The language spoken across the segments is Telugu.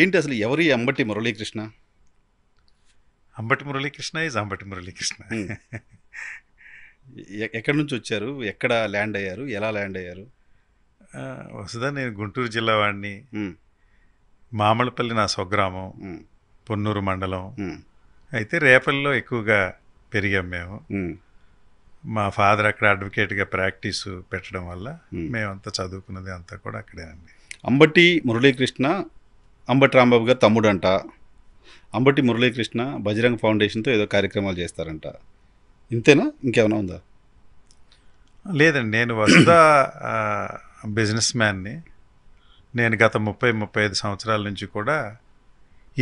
ఏంటి అసలు ఎవరి అంబటి మురళీకృష్ణ అంబటి మురళీకృష్ణ ఈజ్ అంబటి మురళీకృష్ణ ఎక్కడి నుంచి వచ్చారు ఎక్కడ ల్యాండ్ అయ్యారు ఎలా ల్యాండ్ అయ్యారు వసుదా నేను గుంటూరు జిల్లా వాడిని మామలపల్లి నా స్వగ్రామం పొన్నూరు మండలం అయితే రేపల్లో ఎక్కువగా పెరిగాం మేము మా ఫాదర్ అక్కడ అడ్వకేట్గా ప్రాక్టీస్ పెట్టడం వల్ల మేమంతా చదువుకున్నది అంతా కూడా అక్కడేనండి అంబటి మురళీకృష్ణ అంబటి రాంబాబు గారు తమ్ముడు అంట అంబటి మురళీకృష్ణ బజరంగ్ ఫౌండేషన్తో ఏదో కార్యక్రమాలు చేస్తారంట ఇంతేనా ఇంకేమైనా ఉందా లేదండి నేను వసుధ బిజినెస్ మ్యాన్ని నేను గత ముప్పై ముప్పై ఐదు సంవత్సరాల నుంచి కూడా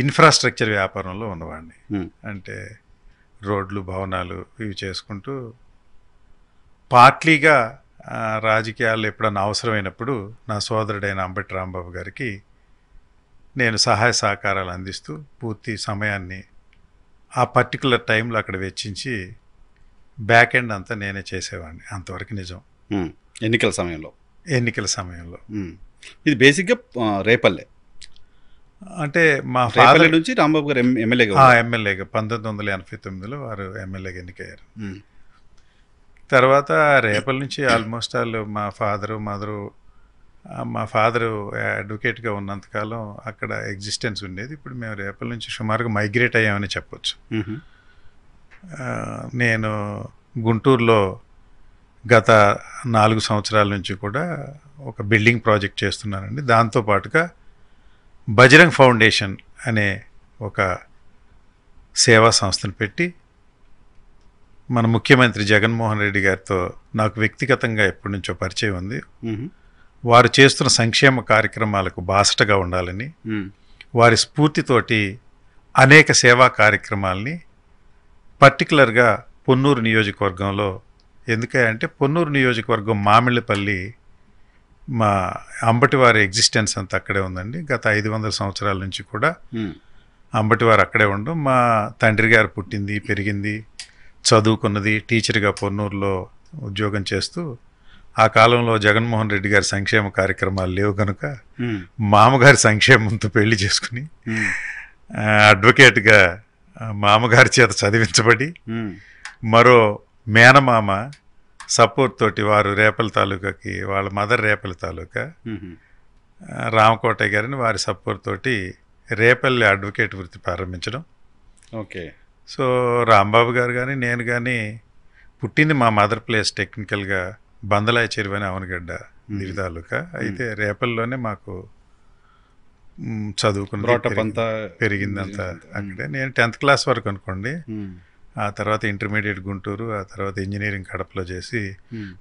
ఇన్ఫ్రాస్ట్రక్చర్ వ్యాపారంలో ఉన్నవాడిని అంటే రోడ్లు భవనాలు ఇవి చేసుకుంటూ పార్ట్లీగా రాజకీయాలు ఎప్పుడన్నా అవసరమైనప్పుడు నా సోదరుడైన అంబటి రాంబాబు గారికి నేను సహాయ సహకారాలు అందిస్తూ పూర్తి సమయాన్ని ఆ పర్టికులర్ టైంలో అక్కడ వెచ్చించి బ్యాక్ ఎండ్ అంతా నేనే చేసేవాడిని అంతవరకు నిజం ఎన్నికల సమయంలో ఎన్నికల సమయంలో ఇది బేసిక్గా రేపల్లె అంటే మా ఫాదర్ నుంచి రాంబాబు గారు ఎమ్మెల్యేగా ఎమ్మెల్యేగా పంతొమ్మిది వందల ఎనభై తొమ్మిదిలో వారు ఎమ్మెల్యేగా ఎన్నికయ్యారు తర్వాత రేపల్ నుంచి ఆల్మోస్ట్ ఆల్ మా ఫాదరు మదరు మా ఫాదరు అడ్వకేట్గా ఉన్నంతకాలం అక్కడ ఎగ్జిస్టెన్స్ ఉండేది ఇప్పుడు మేము రేపటి నుంచి సుమారుగా మైగ్రేట్ అయ్యామని చెప్పొచ్చు నేను గుంటూరులో గత నాలుగు సంవత్సరాల నుంచి కూడా ఒక బిల్డింగ్ ప్రాజెక్ట్ చేస్తున్నానండి దాంతోపాటుగా బజరంగ్ ఫౌండేషన్ అనే ఒక సేవా సంస్థను పెట్టి మన ముఖ్యమంత్రి జగన్మోహన్ రెడ్డి గారితో నాకు వ్యక్తిగతంగా ఎప్పటి నుంచో పరిచయం ఉంది వారు చేస్తున్న సంక్షేమ కార్యక్రమాలకు బాసటగా ఉండాలని వారి స్ఫూర్తితోటి అనేక సేవా కార్యక్రమాలని పర్టికులర్గా పొన్నూరు నియోజకవర్గంలో ఎందుకంటే పొన్నూరు నియోజకవర్గం మామిళ్ళపల్లి మా అంబటివారి ఎగ్జిస్టెన్స్ అంతా అక్కడే ఉందండి గత ఐదు వందల సంవత్సరాల నుంచి కూడా అంబటివారు అక్కడే ఉండడం మా తండ్రి గారు పుట్టింది పెరిగింది చదువుకున్నది టీచర్గా పొన్నూరులో ఉద్యోగం చేస్తూ ఆ కాలంలో జగన్మోహన్ రెడ్డి గారి సంక్షేమ కార్యక్రమాలు లేవు కనుక మామగారి సంక్షేమంతో పెళ్లి చేసుకుని అడ్వకేట్గా మామగారి చేత చదివించబడి మరో మేనమామ సపోర్ట్ తోటి వారు రేపల తాలూకాకి వాళ్ళ మదర్ రేపల తాలూకా రామకోట గారిని వారి సపోర్ట్ తోటి రేపల్లి అడ్వకేట్ వృత్తి ప్రారంభించడం ఓకే సో రాంబాబు గారు కానీ నేను కానీ పుట్టింది మా మదర్ ప్లేస్ టెక్నికల్గా బందలాయ చెరువని అవనగడ్డ దివి తాలూకా అయితే రేపల్లోనే మాకు చదువుకున్న పెరిగిందంత అంటే నేను టెన్త్ క్లాస్ వరకు అనుకోండి ఆ తర్వాత ఇంటర్మీడియట్ గుంటూరు ఆ తర్వాత ఇంజనీరింగ్ కడపలో చేసి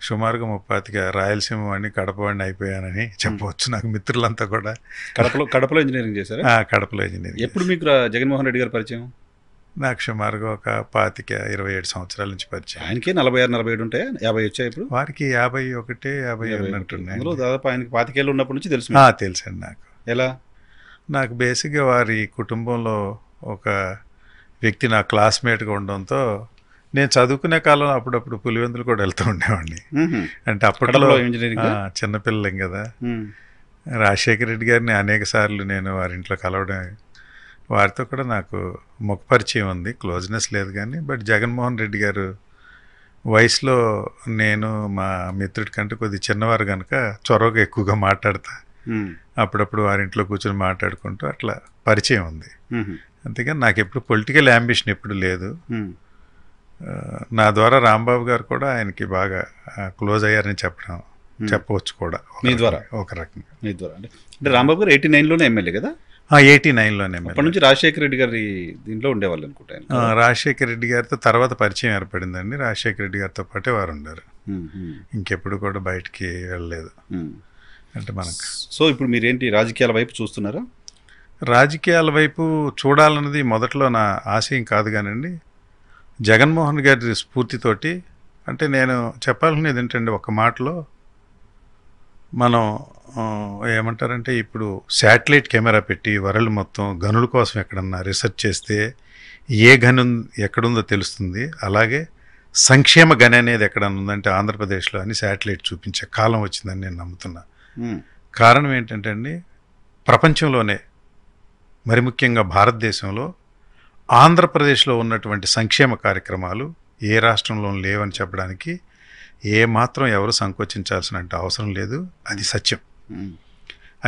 సుమారుగా ముప్పాతిగా రాయలసీమ వాడిని కడప వాడిని అయిపోయానని చెప్పవచ్చు నాకు మిత్రులంతా కూడా కడపలో కడపలో ఇంజనీరింగ్ చేశారు కడపలో ఇంజనీరింగ్ ఎప్పుడు మీకు జగన్మోహన్ రెడ్డి గారు పరిచయం నాకు సుమారుగా ఒక పాతిక ఇరవై ఏడు సంవత్సరాల నుంచి పరిచయం ఆయనకి నలభై ఆరు నలభై ఏడు ఉంటాయి యాభై వచ్చాయి ఇప్పుడు వారికి యాభై ఒకటి యాభై ఏడు ఉన్నట్టున్నాయి దాదాపు ఆయనకి పాతికేళ్ళు ఉన్నప్పటి నుంచి తెలుసు తెలుసండి నాకు ఎలా నాకు బేసిక్గా వారి కుటుంబంలో ఒక వ్యక్తి నా క్లాస్మేట్గా ఉండడంతో నేను చదువుకునే కాలంలో అప్పుడప్పుడు పులివెందులు కూడా వెళ్తూ ఉండేవాడిని అంటే అప్పట్లో ఇంజనీరింగ్ చిన్నపిల్లలేం కదా రాజశేఖర రెడ్డి గారిని అనేక సార్లు నేను వారింట్లో కలవడం వారితో కూడా నాకు ముఖపరిచయం ఉంది క్లోజ్నెస్ లేదు కానీ బట్ జగన్మోహన్ రెడ్డి గారు వయసులో నేను మా మిత్రుడి కంటే కొద్దిగా చిన్నవారు కనుక చొరవగా ఎక్కువగా మాట్లాడతా అప్పుడప్పుడు వారింట్లో కూర్చొని మాట్లాడుకుంటూ అట్లా పరిచయం ఉంది అంతేగాని నాకు ఎప్పుడు పొలిటికల్ అంబిషన్ ఎప్పుడు లేదు నా ద్వారా రాంబాబు గారు కూడా ఆయనకి బాగా క్లోజ్ అయ్యారని చెప్పడం చెప్పవచ్చు కూడా మీ ద్వారా ఒక రకంగా మీ ద్వారా అంటే రాంబాబు గారు ఎయిటీ నైన్లోనే ఎమ్మెల్యే కదా ఎయిటీ నైన్లోనే అప్పటి నుంచి రాజశేఖర రెడ్డి గారి దీంట్లో ఉండేవాళ్ళు అనుకుంటా రాజశేఖర రెడ్డి గారితో తర్వాత పరిచయం ఏర్పడిందండి రాజశేఖర రెడ్డి గారితో పాటే వారు ఉండరు ఇంకెప్పుడు కూడా బయటికి వెళ్ళలేదు అంటే మనకు సో ఇప్పుడు మీరేంటి రాజకీయాల వైపు చూస్తున్నారా రాజకీయాల వైపు చూడాలన్నది మొదట్లో నా ఆశయం కాదు కానండి జగన్మోహన్ గారి స్ఫూర్తితోటి అంటే నేను చెప్పాలనేది ఏంటంటే ఒక మాటలో మనం ఏమంటారంటే ఇప్పుడు శాటిలైట్ కెమెరా పెట్టి వరల్డ్ మొత్తం గనుల కోసం ఎక్కడన్నా రీసెర్చ్ చేస్తే ఏ గను ఎక్కడుందో తెలుస్తుంది అలాగే సంక్షేమ గని అనేది ఎక్కడన్నా ఉందంటే ఆంధ్రప్రదేశ్లో అని శాటిలైట్ చూపించే కాలం వచ్చిందని నేను నమ్ముతున్నా కారణం ఏంటంటే అండి ప్రపంచంలోనే మరి ముఖ్యంగా భారతదేశంలో ఆంధ్రప్రదేశ్లో ఉన్నటువంటి సంక్షేమ కార్యక్రమాలు ఏ రాష్ట్రంలో లేవని చెప్పడానికి ఏమాత్రం ఎవరు సంకోచించాల్సిన అవసరం లేదు అది సత్యం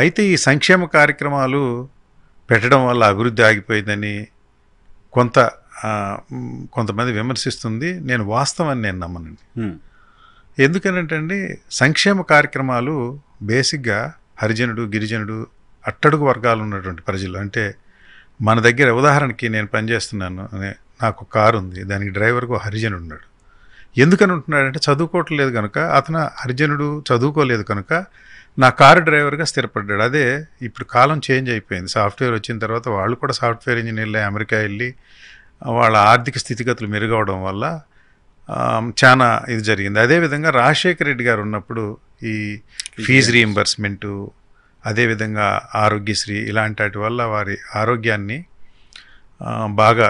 అయితే ఈ సంక్షేమ కార్యక్రమాలు పెట్టడం వల్ల అభివృద్ధి ఆగిపోయిందని కొంత కొంతమంది విమర్శిస్తుంది నేను వాస్తవాన్ని నేను నమ్మనండి ఎందుకనంటండి సంక్షేమ కార్యక్రమాలు బేసిక్గా హరిజనుడు గిరిజనుడు అట్టడుగు వర్గాలు ఉన్నటువంటి ప్రజలు అంటే మన దగ్గర ఉదాహరణకి నేను పనిచేస్తున్నాను నాకు కారు ఉంది దానికి డ్రైవర్కు హరిజనుడు ఉన్నాడు ఎందుకని ఉంటున్నాడంటే చదువుకోవట్లేదు కనుక అతను అర్జునుడు చదువుకోలేదు కనుక నా కారు డ్రైవర్గా స్థిరపడ్డాడు అదే ఇప్పుడు కాలం చేంజ్ అయిపోయింది సాఫ్ట్వేర్ వచ్చిన తర్వాత వాళ్ళు కూడా సాఫ్ట్వేర్ ఇంజనీర్లే అమెరికా వెళ్ళి వాళ్ళ ఆర్థిక స్థితిగతులు మెరుగవడం వల్ల చాలా ఇది జరిగింది అదేవిధంగా రాజశేఖర రెడ్డి గారు ఉన్నప్పుడు ఈ ఫీజు రీఎంబర్స్మెంటు అదేవిధంగా ఆరోగ్యశ్రీ ఇలాంటి వాటి వల్ల వారి ఆరోగ్యాన్ని బాగా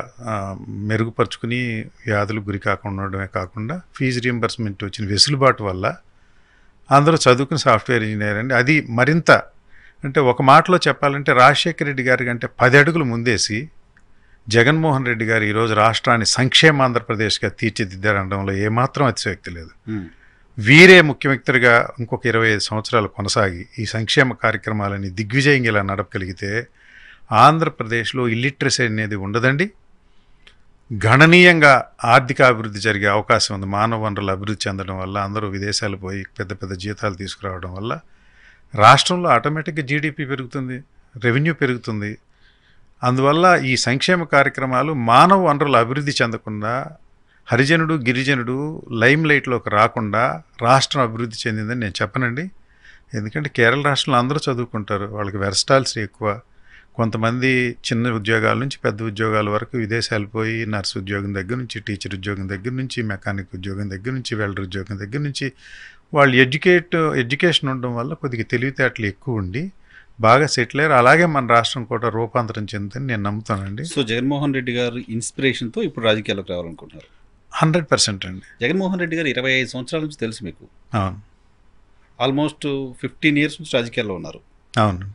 మెరుగుపరుచుకుని వ్యాధులు గురి కాకుండా ఉండడమే కాకుండా ఫీజు రియంబర్స్మెంట్ వచ్చిన వెసులుబాటు వల్ల అందరూ చదువుకుని సాఫ్ట్వేర్ ఇంజనీర్ అండి అది మరింత అంటే ఒక మాటలో చెప్పాలంటే రాజశేఖర రెడ్డి గారి కంటే పది అడుగులు ముందేసి జగన్మోహన్ రెడ్డి గారు ఈరోజు రాష్ట్రాన్ని సంక్షేమ ఆంధ్రప్రదేశ్గా తీర్చిదిద్దడంలో ఏమాత్రం అతిశయోక్తి లేదు వీరే ముఖ్యమంత్రిగా ఇంకొక ఇరవై సంవత్సరాలు కొనసాగి ఈ సంక్షేమ కార్యక్రమాలని దిగ్విజయంగా ఇలా నడపగలిగితే ఆంధ్రప్రదేశ్లో ఇల్లిటరసీ అనేది ఉండదండి గణనీయంగా ఆర్థిక అభివృద్ధి జరిగే అవకాశం ఉంది మానవ వనరులు అభివృద్ధి చెందడం వల్ల అందరూ విదేశాలు పోయి పెద్ద పెద్ద జీతాలు తీసుకురావడం వల్ల రాష్ట్రంలో ఆటోమేటిక్గా జీడిపి పెరుగుతుంది రెవెన్యూ పెరుగుతుంది అందువల్ల ఈ సంక్షేమ కార్యక్రమాలు మానవ వనరులు అభివృద్ధి చెందకుండా హరిజనుడు గిరిజనుడు లైమ్ లైట్లోకి రాకుండా రాష్ట్రం అభివృద్ధి చెందిందని నేను చెప్పనండి ఎందుకంటే కేరళ రాష్ట్రంలో అందరూ చదువుకుంటారు వాళ్ళకి వెరస్టాల్స్ ఎక్కువ కొంతమంది చిన్న ఉద్యోగాల నుంచి పెద్ద ఉద్యోగాల వరకు విదేశాలు పోయి నర్సు ఉద్యోగం దగ్గర నుంచి టీచర్ ఉద్యోగం దగ్గర నుంచి మెకానిక్ ఉద్యోగం దగ్గర నుంచి వెల్డర్ ఉద్యోగం దగ్గర నుంచి వాళ్ళు ఎడ్యుకేట్ ఎడ్యుకేషన్ ఉండడం వల్ల కొద్దిగా తెలివితేటలు ఎక్కువ ఉండి బాగా సెటిల్ అయ్యారు అలాగే మన రాష్ట్రం కూడా రూపాంతరం చెందుతుంది నేను నమ్ముతానండి సో జగన్మోహన్ రెడ్డి గారు ఇన్స్పిరేషన్తో ఇప్పుడు రాజకీయాలకు రావాలనుకుంటున్నారు హండ్రెడ్ పర్సెంట్ అండి జగన్మోహన్ రెడ్డి గారు ఇరవై ఐదు సంవత్సరాల నుంచి తెలుసు మీకు అవును ఆల్మోస్ట్ ఫిఫ్టీన్ ఇయర్స్ నుంచి రాజకీయాల్లో ఉన్నారు అవును